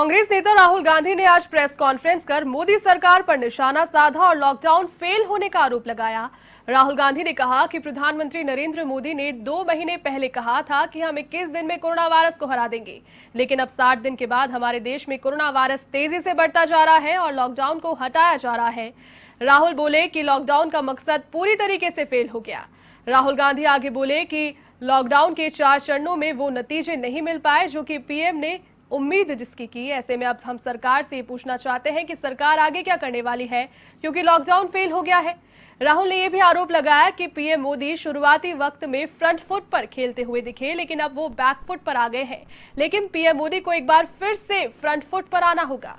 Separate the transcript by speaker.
Speaker 1: कांग्रेस नेता राहुल गांधी ने आज प्रेस कॉन्फ्रेंस कर मोदी सरकार पर निशाना साधा और लॉकडाउन फेल होने का आरोप लगाया राहुल गांधी ने कहा कि प्रधानमंत्री नरेंद्र मोदी ने दो महीने पहले कहा था कि हम इक्कीस दिन में कोरोना वायरस को हरा देंगे लेकिन अब साठ दिन के बाद हमारे देश में कोरोना वायरस तेजी से बढ़ता जा रहा है और लॉकडाउन को हटाया जा रहा है राहुल बोले कि लॉकडाउन का मकसद पूरी तरीके से फेल हो गया राहुल गांधी आगे बोले कि लॉकडाउन के चार चरणों में वो नतीजे नहीं मिल पाए जो कि पीएम ने उम्मीद जिसकी की ऐसे में अब हम सरकार से पूछना चाहते हैं कि सरकार आगे क्या करने वाली है क्योंकि लॉकडाउन फेल हो गया है राहुल ने यह भी आरोप लगाया कि पीएम मोदी शुरुआती वक्त में फ्रंट फुट पर खेलते हुए दिखे लेकिन अब वो बैक फुट पर आ गए हैं लेकिन पीएम मोदी को एक बार फिर से फ्रंट फुट पर आना होगा